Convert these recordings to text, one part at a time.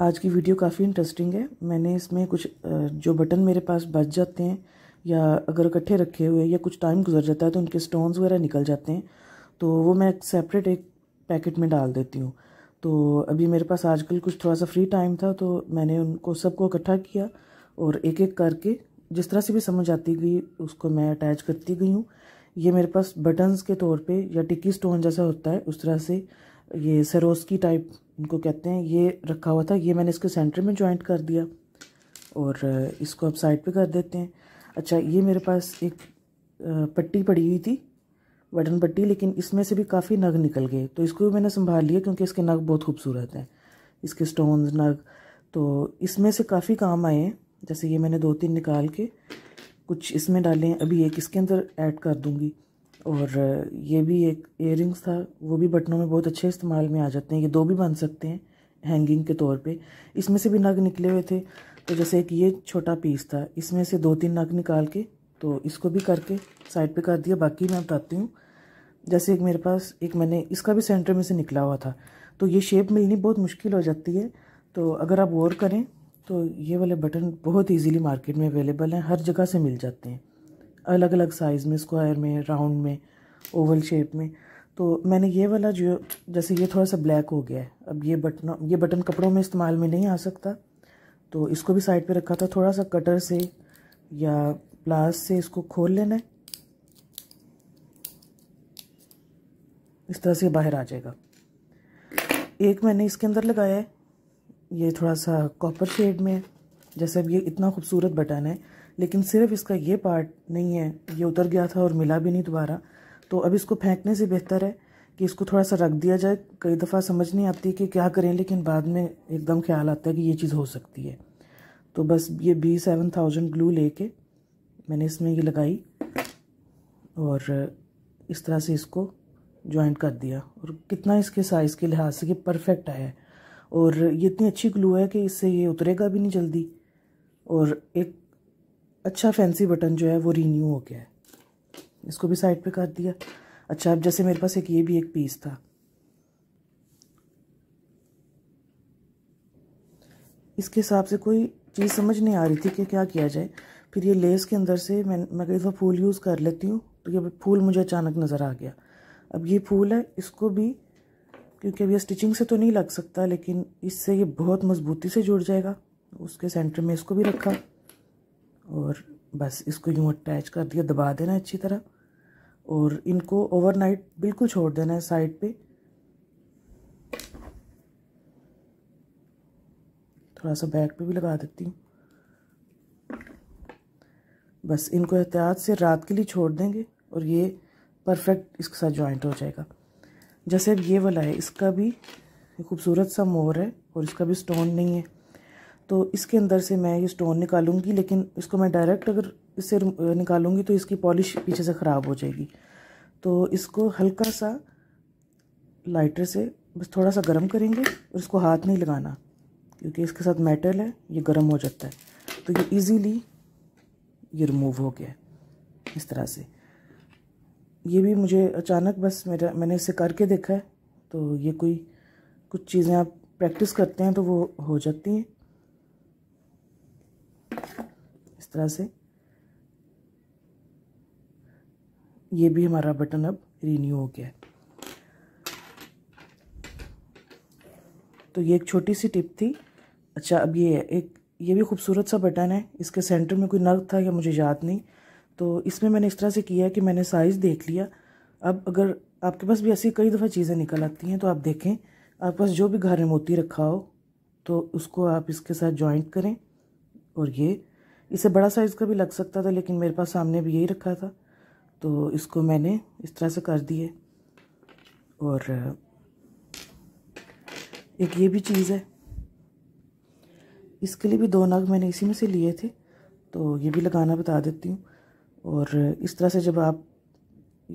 आज की वीडियो काफ़ी इंटरेस्टिंग है मैंने इसमें कुछ जो बटन मेरे पास बच जाते हैं या अगर इकट्ठे रखे हुए या कुछ टाइम गुजर जाता है तो उनके स्टोन्स वगैरह निकल जाते हैं तो वो मैं एक सेपरेट एक पैकेट में डाल देती हूँ तो अभी मेरे पास आजकल कुछ थोड़ा सा फ्री टाइम था तो मैंने उनको सबको इकट्ठा किया और एक एक करके जिस तरह से भी समझ आती गई उसको मैं अटैच करती गई हूँ ये मेरे पास बटन्स के तौर पे या टिक्की स्टोन जैसा होता है उस तरह से ये सरोस्की टाइप इनको कहते हैं ये रखा हुआ था ये मैंने इसके सेंटर में जॉइंट कर दिया और इसको अब साइड पे कर देते हैं अच्छा ये मेरे पास एक पट्टी पड़ी हुई थी वडन पट्टी लेकिन इसमें से भी काफ़ी नग निकल गए तो इसको भी मैंने संभाल लिया क्योंकि इसके नग बहुत खूबसूरत हैं इसके स्टोन्स नग तो इसमें से काफ़ी काम आए हैं जैसे ये मैंने दो तीन निकाल के कुछ इसमें डाले हैं अभी एक इसके अंदर ऐड कर दूँगी और ये भी एक एयर था वो भी बटनों में बहुत अच्छे इस्तेमाल में आ जाते हैं ये दो भी बन सकते हैं हैंगिंग के तौर पे इसमें से भी नग निकले हुए थे तो जैसे एक ये छोटा पीस था इसमें से दो तीन नग निकाल के तो इसको भी करके साइड पे कर दिया बाकी मैं बताती हूँ जैसे एक मेरे पास एक मैंने इसका भी सेंटर में से निकला हुआ था तो ये शेप मिलनी बहुत मुश्किल हो जाती है तो अगर आप गौर करें तो ये वाले बटन बहुत ईजीली मार्केट में अवेलेबल हैं हर जगह से मिल जाते हैं अलग अलग साइज़ में स्क्वायर में राउंड में ओवल शेप में तो मैंने ये वाला जो जैसे ये थोड़ा सा ब्लैक हो गया है अब ये बटन ये बटन कपड़ों में इस्तेमाल में नहीं आ सकता तो इसको भी साइड पे रखा था थोड़ा सा कटर से या प्लास से इसको खोल लेना है इस तरह से बाहर आ जाएगा एक मैंने इसके अंदर लगाया है ये थोड़ा सा कॉपर शेड में जैसे अब ये इतना खूबसूरत बटन है लेकिन सिर्फ इसका ये पार्ट नहीं है ये उतर गया था और मिला भी नहीं दोबारा तो अब इसको फेंकने से बेहतर है कि इसको थोड़ा सा रख दिया जाए कई दफ़ा समझ नहीं आती कि क्या करें लेकिन बाद में एकदम ख्याल आता है कि ये चीज़ हो सकती है तो बस ये बी सेवन थाउजेंड ग्लू लेके मैंने इसमें ये लगाई और इस तरह से इसको जॉइंट कर दिया और कितना इसके साइज़ के लिहाज से ये परफेक्ट आया है और ये इतनी अच्छी ग्लू है कि इससे ये उतरेगा भी नहीं जल्दी और एक अच्छा फैंसी बटन जो है वो रीन्यू हो गया है इसको भी साइड पे कर दिया अच्छा अब जैसे मेरे पास एक ये भी एक पीस था इसके हिसाब से कोई चीज़ समझ नहीं आ रही थी कि क्या किया जाए फिर ये लेस के अंदर से मैं मैं कई दफ़ा फूल यूज़ कर लेती हूँ तो ये फूल मुझे अचानक नज़र आ गया अब ये फूल है इसको भी क्योंकि अब यह स्टिचिंग से तो नहीं लग सकता लेकिन इससे ये बहुत मज़बूती से जुड़ जाएगा उसके सेंटर में इसको भी रखा और बस इसको यूँ अटैच कर दिया दबा देना अच्छी तरह और इनको ओवरनाइट बिल्कुल छोड़ देना है साइड पे थोड़ा सा बैक पे भी लगा देती हूँ बस इनको एहतियात से रात के लिए छोड़ देंगे और ये परफेक्ट इसके साथ जॉइंट हो जाएगा जैसे अब ये वाला है इसका भी खूबसूरत सा मोर है और इसका भी स्टोन नहीं है तो इसके अंदर से मैं ये स्टोन निकालूंगी लेकिन इसको मैं डायरेक्ट अगर इससे निकालूंगी तो इसकी पॉलिश पीछे से ख़राब हो जाएगी तो इसको हल्का सा लाइटर से बस थोड़ा सा गर्म करेंगे और इसको हाथ नहीं लगाना क्योंकि इसके साथ मेटल है ये गर्म हो जाता है तो ये ईजीली ये रिमूव हो गया इस तरह से ये भी मुझे अचानक बस मेरा मैंने इसे करके देखा है तो ये कोई कुछ चीज़ें आप प्रैक्टिस करते हैं तो वो हो जाती हैं इस तरह से ये भी हमारा बटन अब रीन्यू हो गया है तो ये एक छोटी सी टिप थी अच्छा अब ये एक ये भी खूबसूरत सा बटन है इसके सेंटर में कोई नर्क था या मुझे याद नहीं तो इसमें मैंने इस तरह से किया कि मैंने साइज़ देख लिया अब अगर आपके पास भी ऐसी कई दफ़ा चीज़ें निकल आती हैं तो आप देखें आपके पास जो भी घर में मोती रखा हो तो उसको आप इसके साथ जॉइंट करें और ये इसे बड़ा साइज़ का भी लग सकता था लेकिन मेरे पास सामने भी यही रखा था तो इसको मैंने इस तरह से कर दिए और एक ये भी चीज़ है इसके लिए भी दो नग मैंने इसी में से लिए थे तो ये भी लगाना बता देती हूँ और इस तरह से जब आप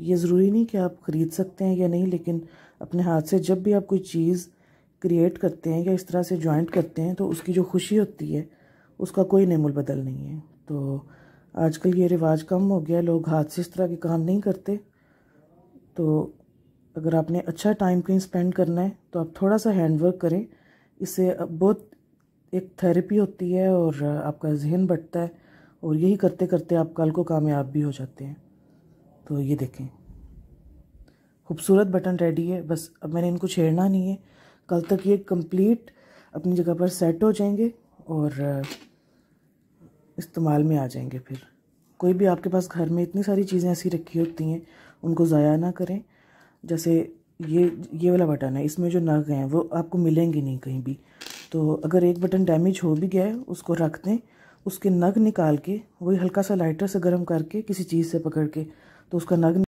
ये ज़रूरी नहीं कि आप ख़रीद सकते हैं या नहीं लेकिन अपने हाथ से जब भी आप कोई चीज़ क्रिएट करते हैं या इस तरह से जॉइंट करते हैं तो उसकी जो खुशी होती है उसका कोई नमूल बदल नहीं है तो आजकल ये रिवाज कम हो गया लोग हाथ से इस तरह के काम नहीं करते तो अगर आपने अच्छा टाइम कहीं स्पेंड करना है तो आप थोड़ा सा हैंड वर्क करें इससे बहुत एक थेरेपी होती है और आपका जहन बढ़ता है और यही करते करते आप कल को कामयाब भी हो जाते हैं तो ये देखें खूबसूरत बटन रेडी है बस अब मैंने इनको छेड़ना नहीं है कल तक ये कंप्लीट अपनी जगह पर सेट हो जाएंगे और इस्तेमाल में आ जाएंगे फिर कोई भी आपके पास घर में इतनी सारी चीज़ें ऐसी रखी होती हैं उनको ज़ाया ना करें जैसे ये ये वाला बटन है इसमें जो नग हैं वो आपको मिलेंगे नहीं कहीं भी तो अगर एक बटन डैमेज हो भी गया है उसको रख दें उसके नग निकाल के वही हल्का सा लाइटर से गर्म करके किसी चीज़ से पकड़ के तो उसका नग